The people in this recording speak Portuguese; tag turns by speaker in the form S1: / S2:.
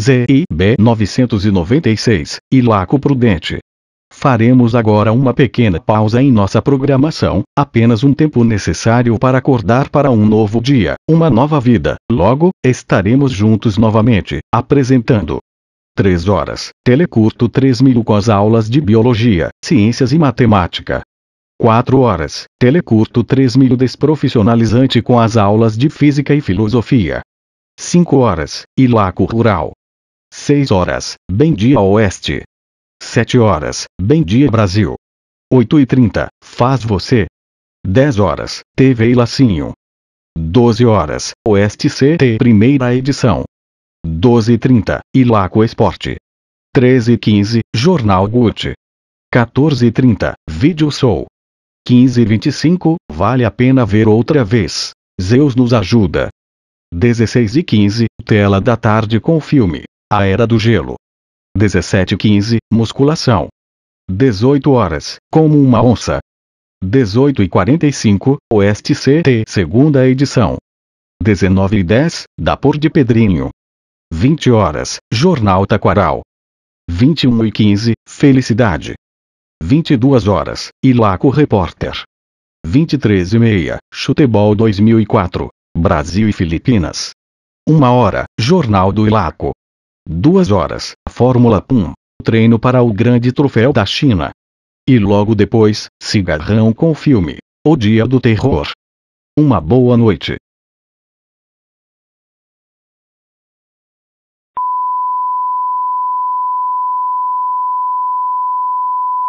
S1: ZIB 996, Ilaco Prudente. Faremos agora uma pequena pausa em nossa programação, apenas um tempo necessário para acordar para um novo dia, uma nova vida. Logo, estaremos juntos novamente, apresentando 3 horas, telecurto 3000 com as aulas de biologia, ciências e matemática. 4 horas, telecurto 3000 desprofissionalizante com as aulas de física e filosofia. 5 horas, Ilaco Rural, 6 horas, bem dia oeste. 7 horas, bem dia Brasil. 8 e 30, faz você. 10 horas, TV Lacinho. 12 horas, Oeste CT primeira edição. 12 e 30, Ilaco Esporte. 13 e 15, Jornal Gucci. 14 e 30, Vídeo Soul. 15 e 25, vale a pena ver outra vez. Zeus nos ajuda. 16 e 15, tela da tarde com o filme. A Era do Gelo. 17:15 Musculação. 18 horas, como uma onça. 18:45 Oeste CT, segunda edição. 19:10 Da Por de Pedrinho. 20 horas, Jornal Taquaral. 21:15 Felicidade. 22 horas, Ilaco Repórter. 23:30 Chutebol 2004, Brasil e Filipinas. 1 hora, Jornal do Ilaco. Duas horas, Fórmula 1, treino para o Grande Troféu da China. E logo depois, cigarrão com o filme, O Dia do Terror. Uma
S2: boa noite.